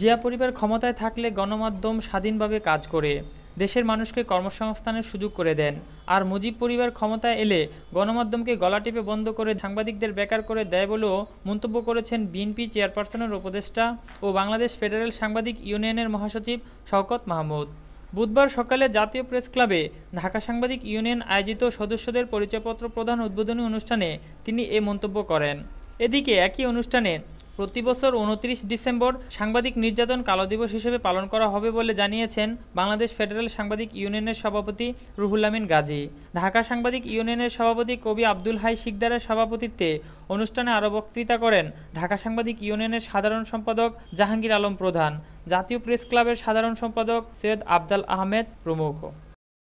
জিয়া পরিবার ক্ষমতায় থাকলে গণমাধ্যম স্বাধীনভাবে কাজ করে দেশের মানুষকে কর্মসংস্থানের সুযোগ করে দেন আর মুজিব পরিবার ক্ষমতায় এলে গণমাধ্যমকে গলা টিপে বন্ধ করে সাংবাদিকদের বেকার করে দেয় বলেও মন্তব্য করেছেন বিএনপি চেয়ারপারসনের উপদেষ্টা ও বাংলাদেশ ফেডারেল সাংবাদিক ইউনিয়নের মহাসচিব শওকত মাহমুদ বুধবার সকালে জাতীয় প্রেস ক্লাবে ঢাকা সাংবাদিক ইউনিয়ন আয়োজিত সদস্যদের পরিচয়পত্র প্রদান উদ্বোধনী অনুষ্ঠানে তিনি এ মন্তব্য করেন এদিকে একই অনুষ্ঠানে প্রতি বছর উনত্রিশ ডিসেম্বর সাংবাদিক নির্যাতন কালো দিবস হিসেবে পালন করা হবে বলে জানিয়েছেন বাংলাদেশ ফেডারেল সাংবাদিক ইউনিয়নের সভাপতি রুহুল্লামিন গাজী ঢাকা সাংবাদিক ইউনিয়নের সভাপতি কবি আব্দুল হাই শিকদারের সভাপতিত্বে অনুষ্ঠানে আরও বক্তৃতা করেন ঢাকা সাংবাদিক ইউনিয়নের সাধারণ সম্পাদক জাহাঙ্গীর আলম প্রধান জাতীয় প্রেস ক্লাবের সাধারণ সম্পাদক সৈয়দ আবদাল আহমেদ প্রমুখ